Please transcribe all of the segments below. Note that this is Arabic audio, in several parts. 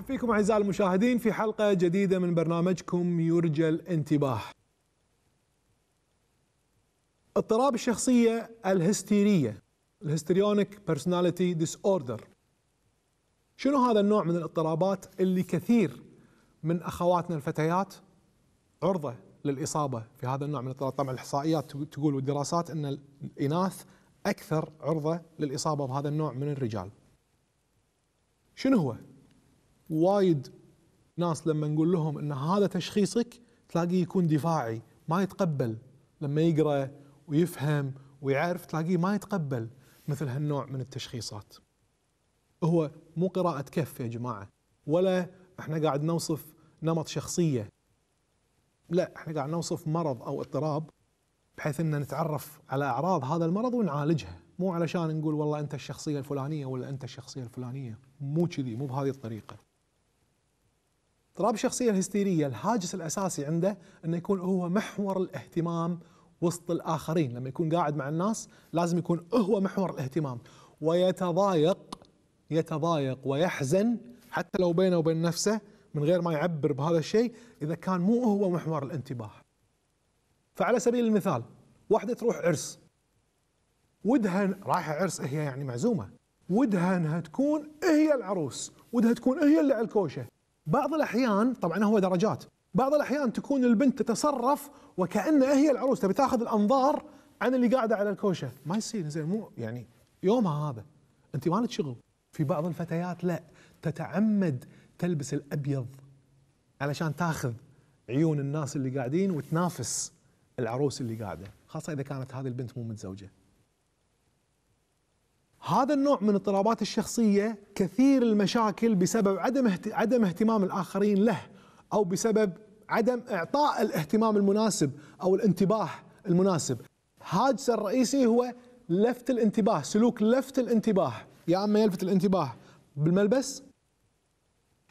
نرحب فيكم اعزائي المشاهدين في حلقه جديده من برنامجكم يرجى الانتباه. اضطراب الشخصيه الهستيريه الهستيريونيك بيرسوناليتي ديس اوردر. شنو هذا النوع من الاضطرابات اللي كثير من اخواتنا الفتيات عرضه للاصابه في هذا النوع من الاضطرابات، طبعا الاحصائيات تقول والدراسات ان الاناث اكثر عرضه للاصابه بهذا النوع من الرجال. شنو هو؟ وايد ناس لما نقول لهم ان هذا تشخيصك تلاقيه يكون دفاعي ما يتقبل لما يقرا ويفهم ويعرف تلاقيه ما يتقبل مثل هالنوع من التشخيصات. هو مو قراءة كف يا جماعة ولا احنا قاعد نوصف نمط شخصية لا احنا قاعد نوصف مرض او اضطراب بحيث ان نتعرف على اعراض هذا المرض ونعالجها مو علشان نقول والله انت الشخصية الفلانية ولا انت الشخصية الفلانية مو كذي مو بهذه الطريقة اضطراب الشخصية الهستيرية الهاجس الأساسي عنده أنه يكون هو محور الاهتمام وسط الآخرين لما يكون قاعد مع الناس لازم يكون هو محور الاهتمام ويتضايق يتضايق ويحزن حتى لو بينه وبين نفسه من غير ما يعبر بهذا الشيء إذا كان مو هو محور الانتباه فعلى سبيل المثال واحدة تروح عرس ودها رايحة عرس هي يعني معزومة ودها انها تكون هي العروس ودها تكون هي اللي على الكوشه بعض الأحيان طبعا هو درجات بعض الأحيان تكون البنت تتصرف وكأنها هي العروس تبي تاخذ الأنظار عن اللي قاعدة على الكوشة ما يصير زين مو يعني يومها هذا أنت ما لك شغل في بعض الفتيات لا تتعمد تلبس الأبيض علشان تاخذ عيون الناس اللي قاعدين وتنافس العروس اللي قاعده، خاصه اذا كانت هذه البنت مو متزوجه. هذا النوع من اضطرابات الشخصيه كثير المشاكل بسبب عدم عدم اهتمام الاخرين له او بسبب عدم اعطاء الاهتمام المناسب او الانتباه المناسب. هاجسه الرئيسي هو لفت الانتباه، سلوك لفت الانتباه، يا اما يلفت الانتباه بالملبس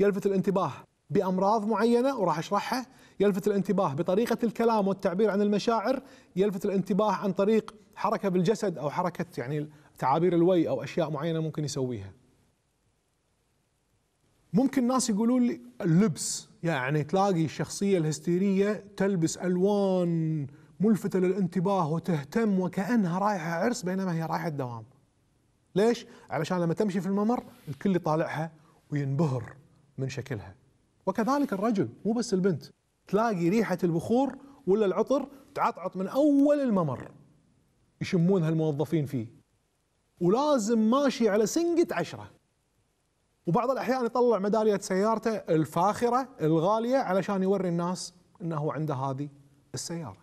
يلفت الانتباه بامراض معينه وراح اشرحها، يلفت الانتباه بطريقه الكلام والتعبير عن المشاعر، يلفت الانتباه عن طريق حركه بالجسد او حركه يعني تعابير الوي او اشياء معينه ممكن يسويها ممكن ناس يقولوا لي اللبس يعني تلاقي الشخصيه الهستيريه تلبس الوان ملفته للانتباه وتهتم وكانها رايحه عرس بينما هي رايحه دوام ليش؟ علشان لما تمشي في الممر الكل يطالعها وينبهر من شكلها وكذلك الرجل مو بس البنت تلاقي ريحة البخور ولا العطر تعطعط من أول الممر يشمونها الموظفين فيه ولازم ماشي على سنقة عشرة وبعض الأحيان يطلع ميدالية سيارته الفاخرة الغالية علشان يوري الناس أنه عنده هذه السيارة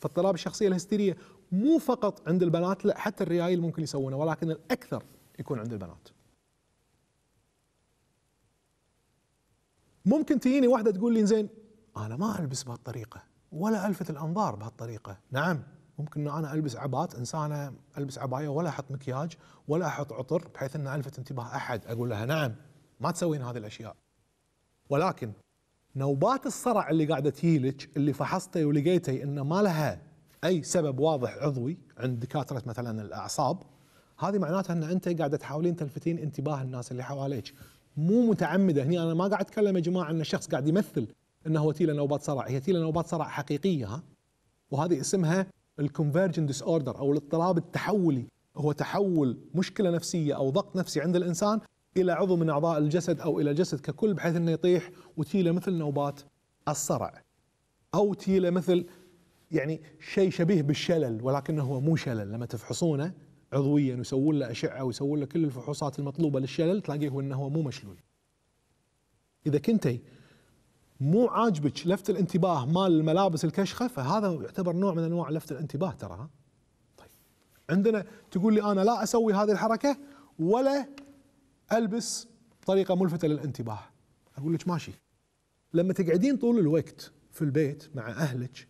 فاضطراب الشخصية الهستيرية مو فقط عند البنات لا حتى الريايل ممكن يسوونه ولكن الأكثر يكون عند البنات ممكن تجيني واحدة تقول لي زين أنا ما ألبس بهالطريقة ولا ألفت الأنظار بهالطريقة نعم ممكن انه انا البس عبات انسانه البس عبايه ولا احط مكياج ولا احط عطر بحيث انه الفت انتباه احد اقول لها نعم ما تسوين هذه الاشياء ولكن نوبات الصرع اللي قاعده تجيلك اللي فحصتي ولقيتي انه ما لها اي سبب واضح عضوي عند دكاتره مثلا الاعصاب هذه معناتها ان انت قاعده تحاولين تلفتين انتباه الناس اللي حواليك مو متعمده هني انا ما قاعد اتكلم يا جماعه ان الشخص قاعد يمثل انه هو تيله نوبات صرع هي تيله نوبات صرع حقيقيه ها وهذه اسمها الكونفرجن ديس اوردر او الاضطراب التحولي هو تحول مشكله نفسيه او ضغط نفسي عند الانسان الى عضو من اعضاء الجسد او الى الجسد ككل بحيث انه يطيح وتيله مثل نوبات الصرع او تيله مثل يعني شيء شبيه بالشلل ولكنه هو مو شلل لما تفحصونه عضويا ويسوون له اشعه ويسوون له كل الفحوصات المطلوبه للشلل تلاقيه انه هو مو مشلول. اذا كنتي مو عاجبك لفت الانتباه مال الملابس الكشخه فهذا يعتبر نوع من انواع لفت الانتباه ترى طيب عندنا تقول لي انا لا اسوي هذه الحركه ولا البس طريقه ملفته للانتباه اقول لك ماشي لما تقعدين طول الوقت في البيت مع اهلك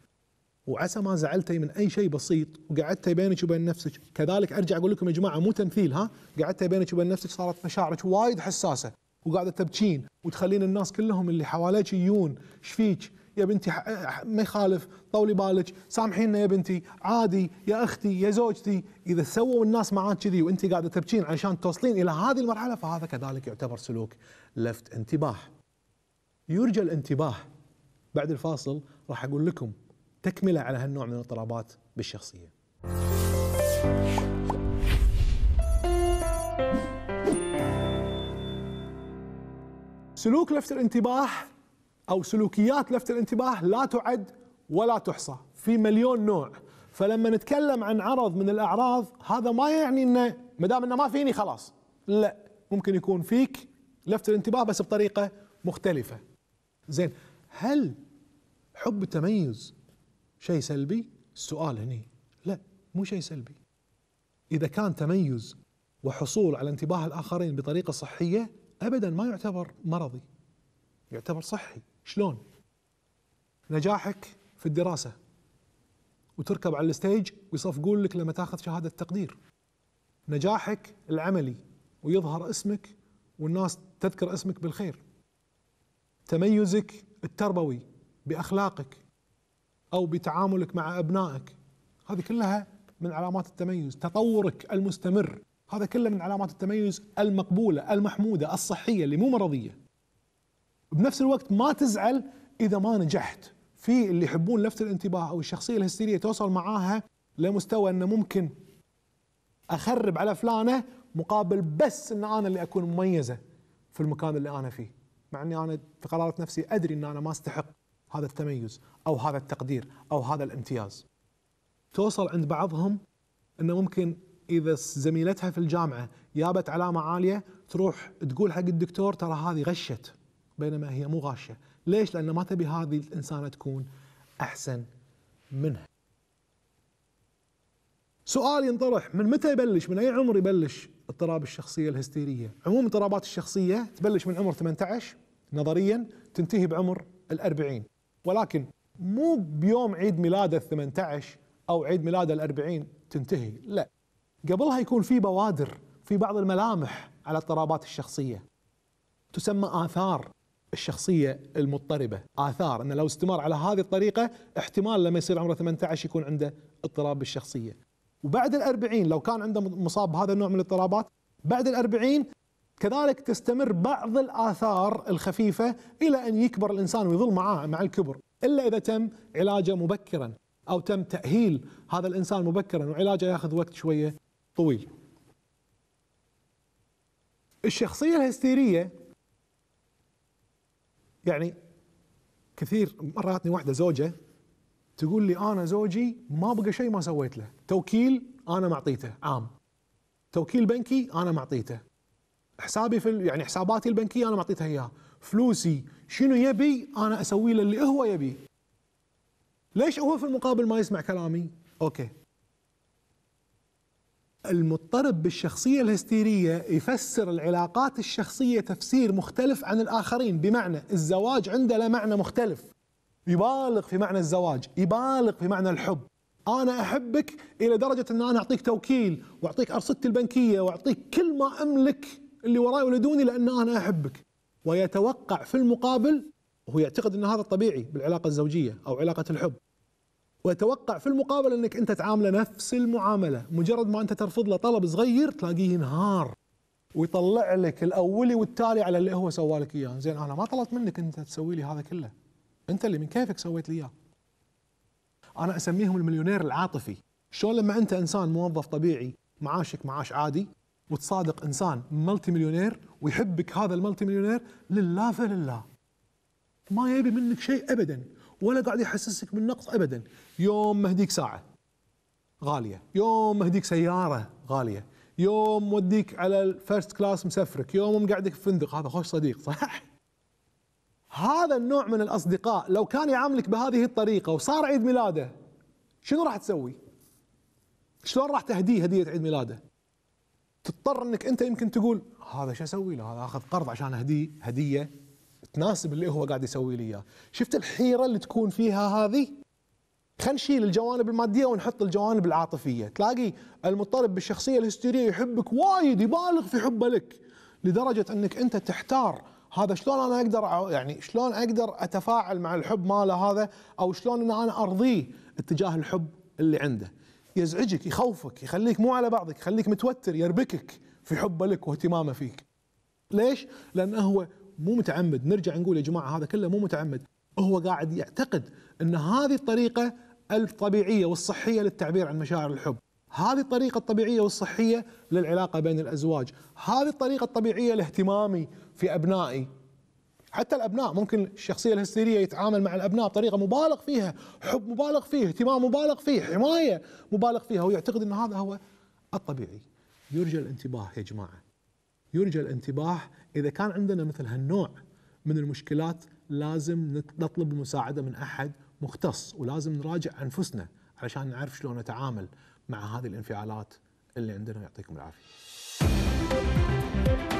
وعسى ما زعلتي من اي شيء بسيط وقعدتي بينك وبين نفسك كذلك ارجع اقول لكم يا جماعه مو تمثيل ها قعدتي بينك وبين نفسك صارت مشاعرك وايد حساسه وقاعده تبكين وتخلين الناس كلهم اللي حواليك يجون شفيك يا بنتي ما يخالف طولي بالك سامحينا يا بنتي عادي يا اختي يا زوجتي اذا سووا الناس معاك كذي وانت قاعده تبكين عشان توصلين الى هذه المرحله فهذا كذلك يعتبر سلوك لفت انتباه يرجى الانتباه بعد الفاصل راح اقول لكم تكمله على هالنوع من الاضطرابات بالشخصيه سلوك لفت الانتباه أو سلوكيات لفت الانتباه لا تعد ولا تحصى في مليون نوع فلما نتكلم عن عرض من الأعراض هذا ما يعني أنه ما دام أنه ما فيني خلاص لا ممكن يكون فيك لفت الانتباه بس بطريقة مختلفة زين هل حب التميز شيء سلبي؟ السؤال هني لا مو شيء سلبي إذا كان تميز وحصول على انتباه الآخرين بطريقة صحية ابدا ما يعتبر مرضي يعتبر صحي شلون نجاحك في الدراسه وتركب على الستيج ويصفقون لك لما تاخذ شهاده تقدير نجاحك العملي ويظهر اسمك والناس تذكر اسمك بالخير تميزك التربوي باخلاقك او بتعاملك مع ابنائك هذه كلها من علامات التميز تطورك المستمر هذا كله من علامات التميز المقبولة المحمودة الصحية اللي مو مرضية بنفس الوقت ما تزعل إذا ما نجحت في اللي يحبون لفت الانتباه أو الشخصية الهستيرية توصل معاها لمستوى أنه ممكن أخرب على فلانة مقابل بس أن أنا اللي أكون مميزة في المكان اللي أنا فيه مع أني أنا في قرارة نفسي أدري أن أنا ما أستحق هذا التميز أو هذا التقدير أو هذا الامتياز توصل عند بعضهم أنه ممكن اذا زميلتها في الجامعه جابت علامه عاليه تروح تقول حق الدكتور ترى هذه غشت بينما هي مو غاشه، ليش؟ لان ما تبي هذه الانسانه تكون احسن منها. سؤال ينطرح من متى يبلش؟ من اي عمر يبلش اضطراب الشخصيه الهستيريه؟ عموم اضطرابات الشخصيه تبلش من عمر 18 نظريا تنتهي بعمر ال40 ولكن مو بيوم عيد ميلاده ال 18 او عيد ميلاده ال40 تنتهي لا قبلها يكون في بوادر في بعض الملامح على اضطرابات الشخصيه تسمى اثار الشخصيه المضطربه اثار انه لو استمر على هذه الطريقه احتمال لما يصير عمره 18 يكون عنده اضطراب بالشخصيه وبعد الأربعين لو كان عنده مصاب بهذا النوع من الاضطرابات بعد الأربعين كذلك تستمر بعض الآثار الخفيفة إلى أن يكبر الإنسان ويظل معاه مع الكبر إلا إذا تم علاجه مبكرا أو تم تأهيل هذا الإنسان مبكرا وعلاجه يأخذ وقت شوية طويل الشخصية الهستيرية يعني كثير مراتني واحدة زوجة تقول لي أنا زوجي ما بقى شيء ما سويت له توكيل أنا معطيته عام توكيل بنكي أنا معطيته حسابي في يعني حساباتي البنكية أنا معطيتها إياه فلوسي شنو يبي أنا أسوي له اللي هو يبي ليش هو في المقابل ما يسمع كلامي أوكي المضطرب بالشخصية الهستيرية يفسر العلاقات الشخصية تفسير مختلف عن الآخرين بمعنى الزواج عنده له معنى مختلف يبالغ في معنى الزواج يبالغ في معنى الحب أنا أحبك إلى درجة أن أنا أعطيك توكيل وأعطيك أرصدتي البنكية وأعطيك كل ما أملك اللي وراي ولدوني لأن أنا أحبك ويتوقع في المقابل وهو يعتقد أن هذا طبيعي بالعلاقة الزوجية أو علاقة الحب ويتوقع في المقابل انك انت تعامله نفس المعامله مجرد ما انت ترفض له طلب صغير تلاقيه ينهار ويطلع لك الاولي والتالي على اللي هو سوى لك اياه زين انا ما طلبت منك انت تسوي لي هذا كله انت اللي من كيفك سويت لي اياه انا اسميهم المليونير العاطفي شلون لما انت انسان موظف طبيعي معاشك معاش عادي وتصادق انسان ملتي مليونير ويحبك هذا الملتي مليونير لله فلله ما يبي منك شيء ابدا ولا قاعد يحسسك بالنقص ابدا يوم مهديك ساعه غاليه يوم مهديك سياره غاليه يوم موديك على الفيرست كلاس مسفرك يوم مقعدك في فندق هذا خوش صديق صح هذا النوع من الاصدقاء لو كان يعاملك بهذه الطريقه وصار عيد ميلاده شنو راح تسوي شلون راح تهديه هديه عيد ميلاده تضطر انك انت يمكن تقول هذا شو اسوي له هذا اخذ قرض عشان اهديه هديه تناسب اللي هو قاعد يسوي لي اياه شفت الحيره اللي تكون فيها هذه خلينا نشيل الجوانب الماديه ونحط الجوانب العاطفيه تلاقي المضطرب بالشخصيه الهستيريه يحبك وايد يبالغ في حبه لك لدرجه انك انت تحتار هذا شلون انا اقدر يعني شلون اقدر اتفاعل مع الحب ماله هذا او شلون ان انا ارضيه اتجاه الحب اللي عنده يزعجك يخوفك يخليك مو على بعضك يخليك متوتر يربكك في حبه لك واهتمامه فيك ليش؟ لأنه هو مو متعمد نرجع نقول يا جماعه هذا كله مو متعمد هو قاعد يعتقد ان هذه الطريقه الطبيعيه والصحيه للتعبير عن مشاعر الحب هذه الطريقة الطبيعية والصحية للعلاقة بين الأزواج هذه الطريقة الطبيعية لاهتمامي في أبنائي حتى الأبناء ممكن الشخصية الهستيرية يتعامل مع الأبناء بطريقة مبالغ فيها حب مبالغ فيه اهتمام مبالغ فيه حماية مبالغ فيها ويعتقد أن هذا هو الطبيعي يرجى الانتباه يا جماعة يرجى الانتباه إذا كان عندنا مثل هالنوع من المشكلات لازم نطلب المساعدة من أحد مختص ولازم نراجع أنفسنا علشان نعرف شلون نتعامل مع هذه الانفعالات اللي عندنا يعطيكم العافية